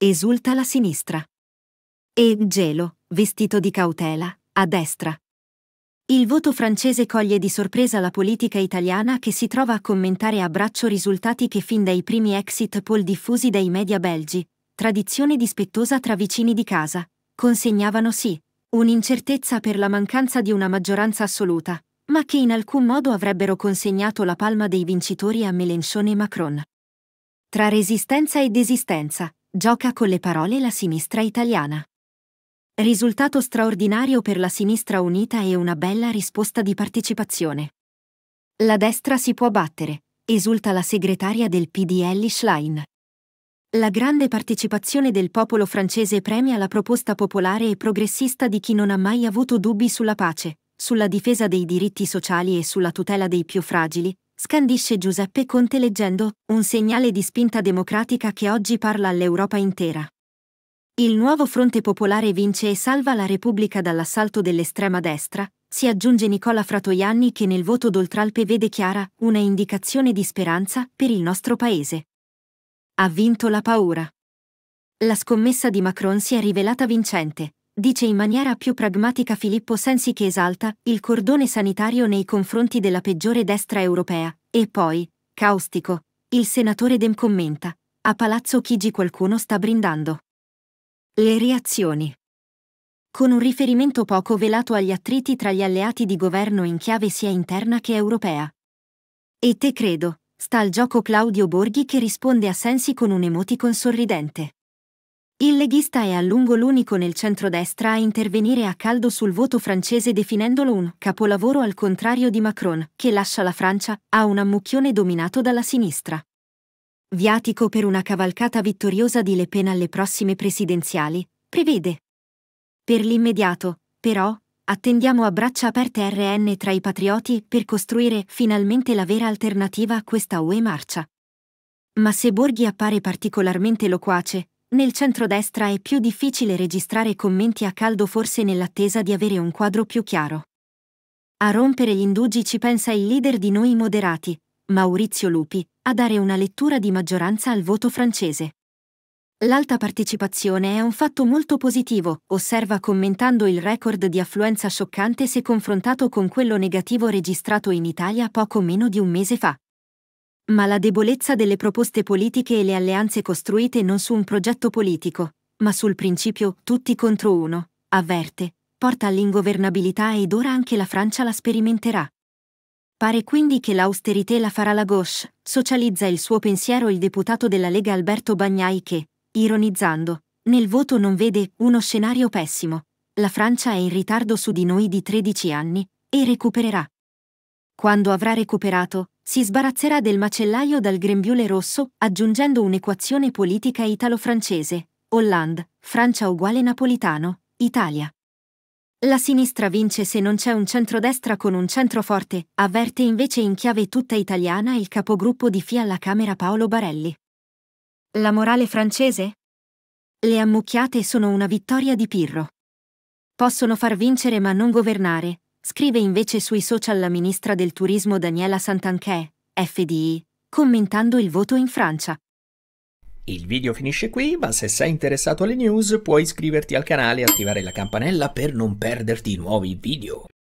esulta la sinistra. E Gelo, vestito di cautela, a destra. Il voto francese coglie di sorpresa la politica italiana che si trova a commentare a braccio risultati che fin dai primi exit poll diffusi dai media belgi, tradizione dispettosa tra vicini di casa, consegnavano sì, un'incertezza per la mancanza di una maggioranza assoluta, ma che in alcun modo avrebbero consegnato la palma dei vincitori a Mélenchon e Macron. Tra resistenza e desistenza, Gioca con le parole la sinistra italiana. Risultato straordinario per la sinistra unita e una bella risposta di partecipazione. La destra si può battere, esulta la segretaria del PDL Schlein. La grande partecipazione del popolo francese premia la proposta popolare e progressista di chi non ha mai avuto dubbi sulla pace, sulla difesa dei diritti sociali e sulla tutela dei più fragili, scandisce Giuseppe Conte leggendo un segnale di spinta democratica che oggi parla all'Europa intera. Il nuovo fronte popolare vince e salva la Repubblica dall'assalto dell'estrema destra, si aggiunge Nicola Fratoianni che nel voto d'Oltralpe vede chiara una indicazione di speranza per il nostro paese. Ha vinto la paura. La scommessa di Macron si è rivelata vincente, dice in maniera più pragmatica Filippo Sensi che esalta il cordone sanitario nei confronti della peggiore destra europea, e poi, caustico, il senatore Dem commenta, a Palazzo Chigi qualcuno sta brindando. Le reazioni. Con un riferimento poco velato agli attriti tra gli alleati di governo in chiave sia interna che europea. E te credo, sta al gioco Claudio Borghi che risponde a Sensi con un emoticon sorridente. Il leghista è a lungo l'unico nel centrodestra a intervenire a caldo sul voto francese definendolo un capolavoro al contrario di Macron, che lascia la Francia a un ammucchione dominato dalla sinistra. Viatico per una cavalcata vittoriosa di Le Pen alle prossime presidenziali, prevede. Per l'immediato, però, attendiamo a braccia aperte RN tra i patrioti per costruire finalmente la vera alternativa a questa UE marcia. Ma se Borghi appare particolarmente loquace, nel centrodestra è più difficile registrare commenti a caldo forse nell'attesa di avere un quadro più chiaro. A rompere gli indugi ci pensa il leader di noi moderati, Maurizio Lupi, a dare una lettura di maggioranza al voto francese. L'alta partecipazione è un fatto molto positivo, osserva commentando il record di affluenza scioccante se confrontato con quello negativo registrato in Italia poco meno di un mese fa. Ma la debolezza delle proposte politiche e le alleanze costruite non su un progetto politico, ma sul principio tutti contro uno, avverte, porta all'ingovernabilità ed ora anche la Francia la sperimenterà. Pare quindi che l'austerità la farà la gauche, socializza il suo pensiero il deputato della Lega Alberto Bagnai che, ironizzando, nel voto non vede uno scenario pessimo. La Francia è in ritardo su di noi di 13 anni e recupererà. Quando avrà recuperato, si sbarazzerà del macellaio dal grembiule rosso, aggiungendo un'equazione politica italo-francese. Hollande, Francia uguale napolitano, Italia. La sinistra vince se non c'è un centrodestra con un centro forte, avverte invece in chiave tutta italiana il capogruppo di FI alla Camera Paolo Barelli. La morale francese? Le ammucchiate sono una vittoria di Pirro. Possono far vincere ma non governare, Scrive invece sui social la ministra del turismo Daniela Santanchè, FDI, commentando il voto in Francia. Il video finisce qui, ma se sei interessato alle news puoi iscriverti al canale e attivare la campanella per non perderti i nuovi video.